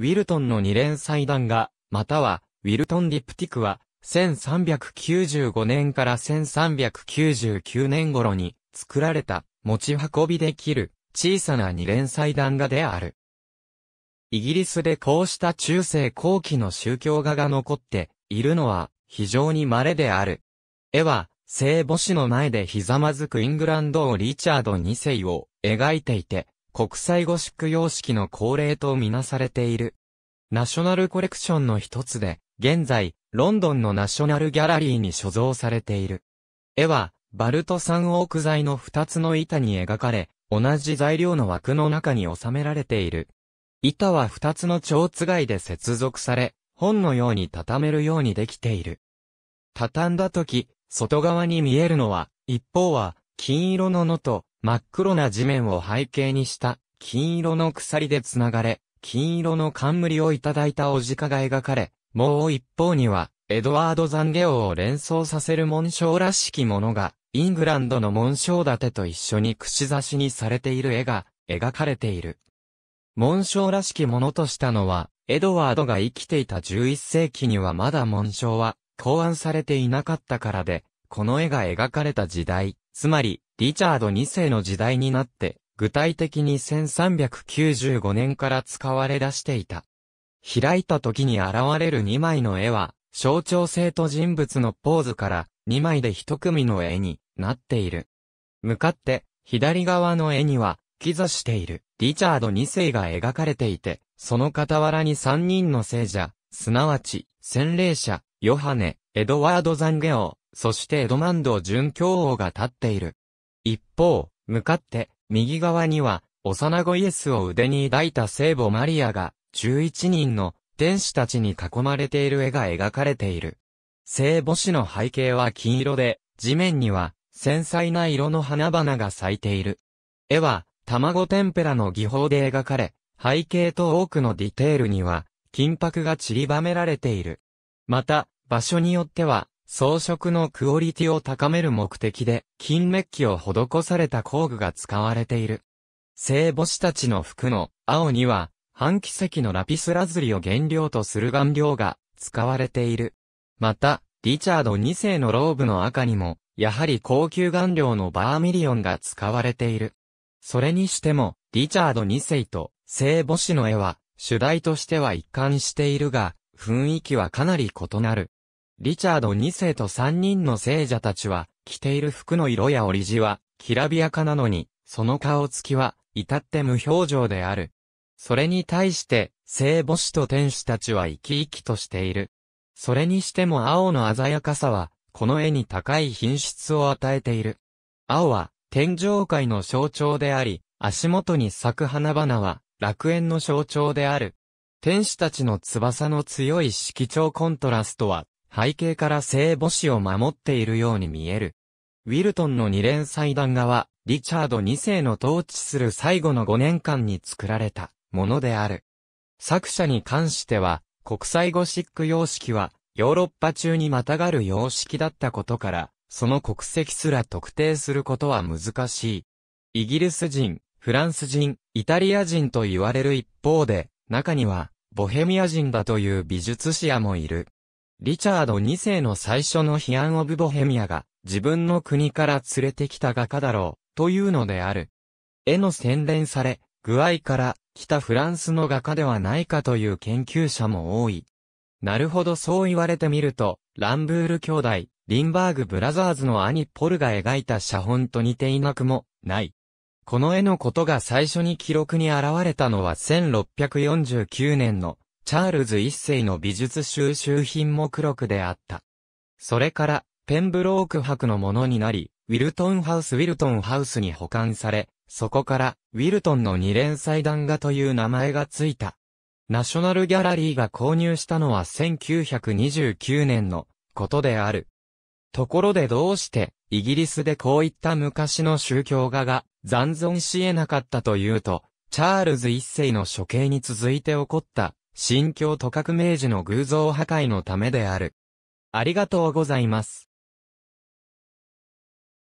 ウィルトンの二連祭壇が、または、ウィルトンディプティクは、1395年から1399年頃に作られた持ち運びできる小さな二連祭壇画である。イギリスでこうした中世後期の宗教画が残っているのは非常に稀である。絵は聖母子の前でひざまずくイングランド王リチャード2世を描いていて、国際ゴシック様式の恒例とみなされている。ナショナルコレクションの一つで、現在、ロンドンのナショナルギャラリーに所蔵されている。絵は、バルト山奥材の二つの板に描かれ、同じ材料の枠の中に収められている。板は二つの蝶つがいで接続され、本のように畳めるようにできている。畳んだ時、外側に見えるのは、一方は、金色ののと真っ黒な地面を背景にした金色の鎖で繋がれ、金色の冠をいただいたおじかが描かれ、もう一方には、エドワード・ザンゲオを連想させる紋章らしきものが、イングランドの紋章立てと一緒に串刺しにされている絵が描かれている。紋章らしきものとしたのは、エドワードが生きていた11世紀にはまだ紋章は考案されていなかったからで、この絵が描かれた時代、つまり、リチャード2世の時代になって、具体的に1395年から使われ出していた。開いた時に現れる2枚の絵は、象徴性と人物のポーズから2枚で1組の絵になっている。向かって、左側の絵には、キザしているリチャード2世が描かれていて、その傍らに3人の聖者、すなわち、洗礼者、ヨハネ、エドワード・ザンゲオ、そしてエドマンド準教王が立っている。一方、向かって、右側には、幼子イエスを腕に抱いた聖母マリアが、11人の天使たちに囲まれている絵が描かれている。聖母子の背景は金色で、地面には、繊細な色の花々が咲いている。絵は、卵天ぷらの技法で描かれ、背景と多くのディテールには、金箔が散りばめられている。また、場所によっては、装飾のクオリティを高める目的で、金メッキを施された工具が使われている。聖母子たちの服の青には、半奇跡のラピスラズリを原料とする顔料が使われている。また、リチャード2世のローブの赤にも、やはり高級顔料のバーミリオンが使われている。それにしても、リチャード2世と聖母子の絵は、主題としては一貫しているが、雰囲気はかなり異なる。リチャード2世と3人の聖者たちは、着ている服の色やリ地は、きらびやかなのに、その顔つきは、至って無表情である。それに対して、聖母子と天使たちは生き生きとしている。それにしても青の鮮やかさは、この絵に高い品質を与えている。青は、天上界の象徴であり、足元に咲く花々は、楽園の象徴である。天使たちの翼の強い色調コントラストは背景から聖母子を守っているように見える。ウィルトンの二連祭壇画は、リチャード二世の統治する最後の5年間に作られたものである。作者に関しては、国際ゴシック様式は、ヨーロッパ中にまたがる様式だったことから、その国籍すら特定することは難しい。イギリス人、フランス人、イタリア人と言われる一方で、中には、ボヘミア人だという美術史やもいる。リチャード2世の最初の批判オブボヘミアが、自分の国から連れてきた画家だろう、というのである。絵の洗練され、具合から来たフランスの画家ではないかという研究者も多い。なるほどそう言われてみると、ランブール兄弟、リンバーグブラザーズの兄ポルが描いた写本と似ていなくも、ない。この絵のことが最初に記録に現れたのは1649年のチャールズ一世の美術収集品も黒くであった。それから、ペンブローク博のものになり、ウィルトンハウスウィルトンハウスに保管され、そこから、ウィルトンの二連祭壇画という名前がついた。ナショナルギャラリーが購入したのは1929年のことである。ところでどうして、イギリスでこういった昔の宗教画が残存し得なかったというと、チャールズ一世の処刑に続いて起こった新疆都革命時の偶像破壊のためである。ありがとうございます。